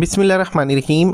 बिसमीम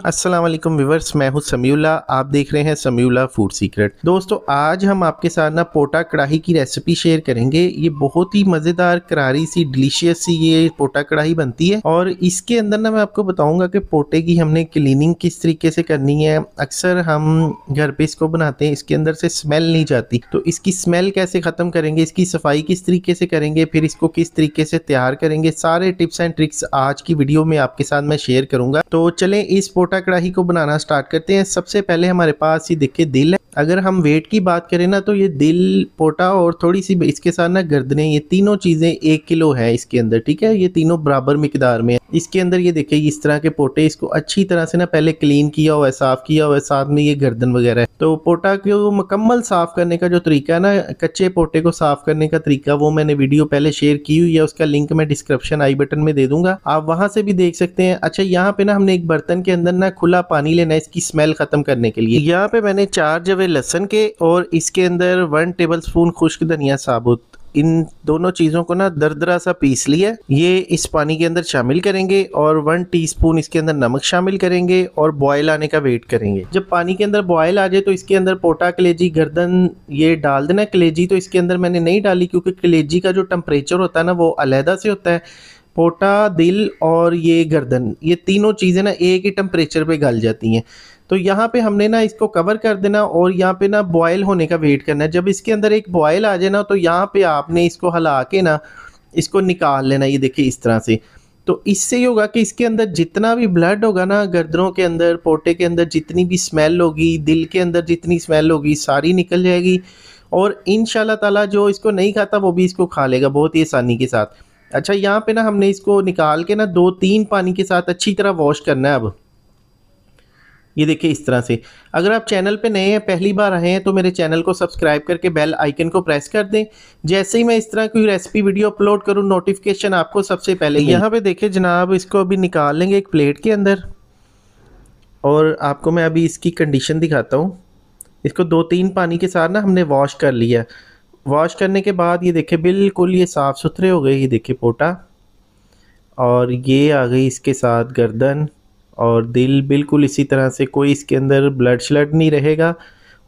अल्लाम विवर्स मैं हूँ समीला आप देख रहे हैं समीला फूड सीक्रेट दोस्तों आज हम आपके साथ ना पोटा कढ़ाई की रेसिपी शेयर करेंगे ये बहुत ही मज़ेदार करारी सी डिलीशियस सी ये पोटा कढ़ाई बनती है और इसके अंदर ना मैं आपको बताऊंगा कि पोटे की हमने क्लीनिंग किस तरीके से करनी है अक्सर हम घर पे इसको बनाते हैं इसके अंदर से स्मेल नहीं जाती तो इसकी स्मेल कैसे ख़त्म करेंगे इसकी सफाई किस तरीके से करेंगे फिर इसको किस तरीके से तैयार करेंगे सारे टिप्स एंड ट्रिक्स आज की वीडियो में आपके साथ मैं शेयर करूँगा तो चलें इस पोटा कढ़ाई को बनाना स्टार्ट करते हैं सबसे पहले हमारे पास ये देखिए दिल है अगर हम वेट की बात करें ना तो ये दिल पोटा और थोड़ी सी इसके साथ ना गर्दने ये तीनों चीज़ें एक किलो है इसके अंदर ठीक है ये तीनों बराबर मकदार में है इसके अंदर ये देखिए इस तरह के पोटे इसको अच्छी तरह से ना पहले क्लीन किया हुआ है साफ़ किया हुआ है साथ में ये गर्दन वगैरह है तो पोटा को मुकम्मल साफ़ करने का जो तरीका है ना कच्चे पोटे को साफ़ करने का तरीका वो मैंने वीडियो पहले शेयर की हुई है उसका लिंक मैं डिस्क्रिप्शन आई बटन में दे दूंगा आप वहाँ से भी देख सकते हैं अच्छा यहाँ पे ना हमने एक बर्तन के अंदर ना खुला पानी लेना है इसकी स्मेल ख़त्म करने के लिए यहाँ पे मैंने चार जब में लहसन के और इसके अंदर वन टेबल स्पून खुश्क धनिया साबुत इन दोनों चीज़ों को ना दरदरा सा पीस लिया ये इस पानी के अंदर शामिल करेंगे और वन टीस्पून इसके अंदर नमक शामिल करेंगे और बॉयल आने का वेट करेंगे जब पानी के अंदर बॉयल आ जाए तो इसके अंदर पोटा कलेजी गर्दन ये डाल देना कलेजी तो इसके अंदर मैंने नहीं डाली क्योंकि कलेजी का जो टम्परेचर होता है ना वो अलहदा से होता है पोटा दिल और ये गर्दन ये तीनों चीज़ें ना एक ही टम्परेचर पे गल जाती हैं तो यहाँ पे हमने ना इसको कवर कर देना और यहाँ पे ना बॉयल होने का वेट करना है जब इसके अंदर एक बॉयल आ जाए ना तो यहाँ पे आपने इसको हला के ना इसको निकाल लेना ये देखिए इस तरह से तो इससे ये होगा कि इसके अंदर जितना भी ब्लड होगा ना गर्दनों के अंदर पोटे के अंदर जितनी भी स्मेल होगी दिल के अंदर जितनी स्मेल होगी सारी निकल जाएगी और इन ताला जो इसको नहीं खाता वो भी इसको खा लेगा बहुत ही आसानी के साथ अच्छा यहाँ पे ना हमने इसको निकाल के ना दो तीन पानी के साथ अच्छी तरह वॉश करना है अब ये देखिए इस तरह से अगर आप चैनल पे नए हैं पहली बार आए हैं तो मेरे चैनल को सब्सक्राइब करके बेल आइकन को प्रेस कर दें जैसे ही मैं इस तरह की रेसिपी वीडियो अपलोड करूँ नोटिफिकेशन आपको सबसे पहले यहाँ पे देखिए जनाब इसको अभी निकाल लेंगे एक प्लेट के अंदर और आपको मैं अभी इसकी कंडीशन दिखाता हूँ इसको दो तीन पानी के साथ ना हमने वॉश कर लिया वॉश करने के बाद ये देखे बिल्कुल ये साफ़ सुथरे हो गए ये देखे पोटा और ये आ गई इसके साथ गर्दन और दिल बिल्कुल इसी तरह से कोई इसके अंदर ब्लड श्लड नहीं रहेगा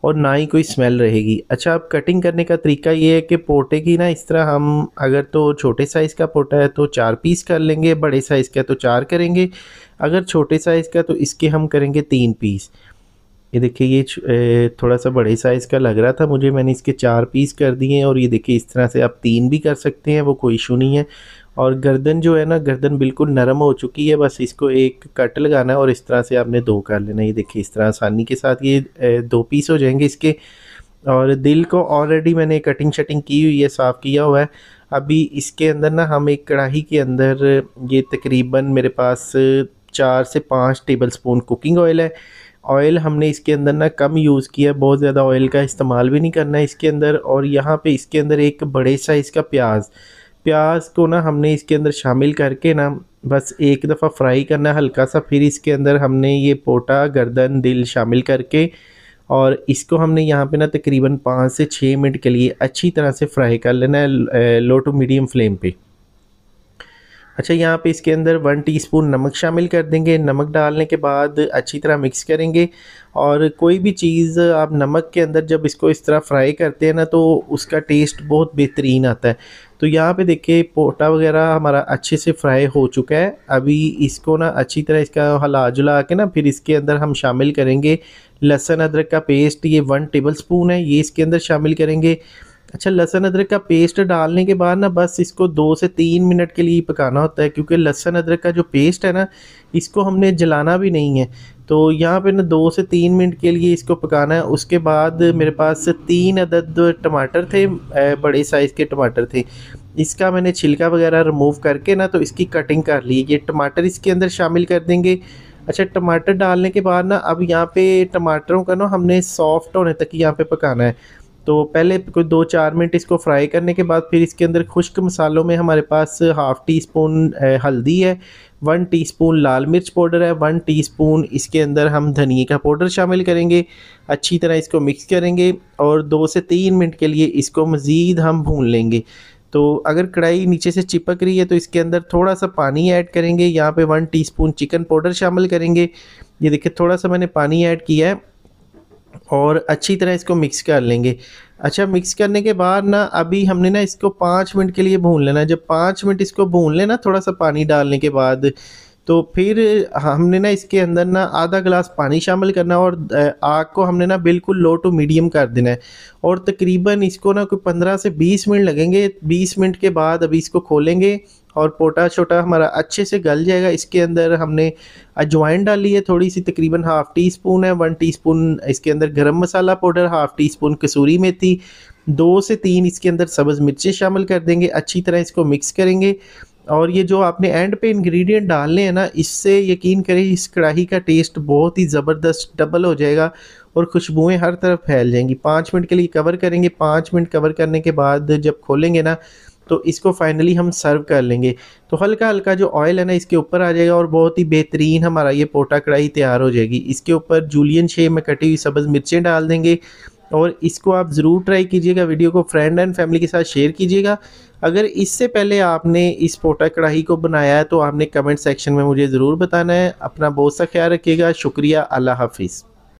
और ना ही कोई स्मेल रहेगी अच्छा अब कटिंग करने का तरीका ये है कि पोटे की ना इस तरह हम अगर तो छोटे साइज़ का पोटा है तो चार पीस कर लेंगे बड़े साइज़ का तो चार करेंगे अगर छोटे साइज़ का तो इसके हम करेंगे तीन पीस ये देखिए ये थोड़ा सा बड़े साइज़ का लग रहा था मुझे मैंने इसके चार पीस कर दिए और ये देखिए इस तरह से आप तीन भी कर सकते हैं वो कोई इशू नहीं है और गर्दन जो है ना गर्दन बिल्कुल नरम हो चुकी है बस इसको एक कट लगाना है और इस तरह से आपने दो कर लेना ये देखिए इस तरह आसानी के साथ ये दो पीस हो जाएंगे इसके और दिल को ऑलरेडी मैंने कटिंग शटिंग की हुई है साफ़ किया हुआ है अभी इसके अंदर ना हम एक कढ़ाई के अंदर ये तकरीबन मेरे पास चार से पाँच टेबल स्पून कुकिंग ऑयल है ऑयल हमने इसके अंदर ना कम यूज़ किया बहुत ज़्यादा ऑयल का इस्तेमाल भी नहीं करना है इसके अंदर और यहाँ पे इसके अंदर एक बड़े साइज़ का प्याज़ प्याज को ना हमने इसके अंदर शामिल करके ना बस एक दफ़ा फ्राई करना हल्का सा फिर इसके अंदर हमने ये पोटा गर्दन दिल शामिल करके और इसको हमने यहाँ पे ना तकरीबन पाँच से छः मिनट के लिए अच्छी तरह से फ्राई कर लेना है लो टू मीडियम फ्लेम पे अच्छा यहाँ पे इसके अंदर वन टीस्पून नमक शामिल कर देंगे नमक डालने के बाद अच्छी तरह मिक्स करेंगे और कोई भी चीज़ आप नमक के अंदर जब इसको इस तरह फ्राई करते हैं ना तो उसका टेस्ट बहुत बेहतरीन आता है तो यहाँ पे देखिए पोटा वगैरह हमारा अच्छे से फ्राई हो चुका है अभी इसको ना अच्छी तरह इसका हला जुला के ना फिर इसके अंदर हम शामिल करेंगे लहसुन अदरक का पेस्ट ये वन टेबल स्पून है ये इसके अंदर शामिल करेंगे अच्छा लहसन अदरक का पेस्ट डालने के बाद ना बस इसको दो से तीन मिनट के लिए पकाना होता है क्योंकि लहसन अदरक का जो पेस्ट है ना इसको हमने जलाना भी नहीं है तो यहाँ पे ना दो से तीन मिनट के लिए इसको पकाना है उसके बाद मेरे पास तीन अदद टमाटर थे बड़े साइज़ के टमाटर थे इसका मैंने छिलका वगैरह रिमूव करके ना तो इसकी कटिंग कर ली ये टमाटर इसके अंदर शामिल कर देंगे अच्छा टमाटर डालने के बाद ना अब यहाँ पे टमाटरों का ना हमने सॉफ्ट होने तक यहाँ पे पकाना है तो पहले कोई दो चार मिनट इसको फ्राई करने के बाद फिर इसके अंदर खुश्क मसालों में हमारे पास हाफ़ टी स्पून हल्दी है वन टीस्पून लाल मिर्च पाउडर है वन टीस्पून इसके अंदर हम धनिए का पाउडर शामिल करेंगे अच्छी तरह इसको मिक्स करेंगे और दो से तीन मिनट के लिए इसको मज़ीद हम भून लेंगे तो अगर कढ़ाई नीचे से चिपक रही है तो इसके अंदर थोड़ा सा पानी ऐड करेंगे यहाँ पे वन टीस्पून चिकन पाउडर शामिल करेंगे ये देखिए थोड़ा सा मैंने पानी ऐड किया है और अच्छी तरह इसको मिक्स कर लेंगे अच्छा मिक्स करने के बाद ना अभी हमने ना इसको पाँच मिनट के लिए भून लेना जब पाँच मिनट इसको भून लेना थोड़ा सा पानी डालने के बाद तो फिर हमने ना इसके अंदर ना आधा गिलास पानी शामिल करना और आग को हमने ना बिल्कुल लो टू मीडियम कर देना है और तकरीबन इसको ना कोई पंद्रह से बीस मिनट लगेंगे बीस मिनट के बाद अभी इसको खोलेंगे और पोटा छोटा हमारा अच्छे से गल जाएगा इसके अंदर हमने अजवाइन डाली है थोड़ी सी तकरीबन हाफ़ टी स्पून है वन टी स्पून इसके अंदर गरम मसाला पाउडर हाफ़ टी स्पून कसूरी मेथी दो से तीन इसके अंदर सब्ज़ मिर्चें शामिल कर देंगे अच्छी तरह इसको मिक्स करेंगे और ये जो आपने एंड पे इंग्रेडिएंट डालने हैं ना इससे यकीन करें इस कढ़ाई का टेस्ट बहुत ही ज़बरदस्त डबल हो जाएगा और खुशबुएं हर तरफ फैल जाएंगी पाँच मिनट के लिए कवर करेंगे पाँच मिनट कवर करने के बाद जब खोलेंगे ना तो इसको फाइनली हम सर्व कर लेंगे तो हल्का हल्का जो ऑयल है ना इसके ऊपर आ जाएगा और बहुत ही बेहतरीन हमारा ये पोटा कढ़ाई तैयार हो जाएगी इसके ऊपर जूलियन शेप में कटी हुई सब्ज़ मिर्चें डाल देंगे और इसको आप ज़रूर ट्राई कीजिएगा वीडियो को फ्रेंड एंड फैमिली के साथ शेयर कीजिएगा अगर इससे पहले आपने इस पोटा कढ़ाई को बनाया है तो आपने कमेंट सेक्शन में मुझे ज़रूर बताना है अपना बहुत सा ख्याल रखिएगा शुक्रिया अल्लाह हाफिज़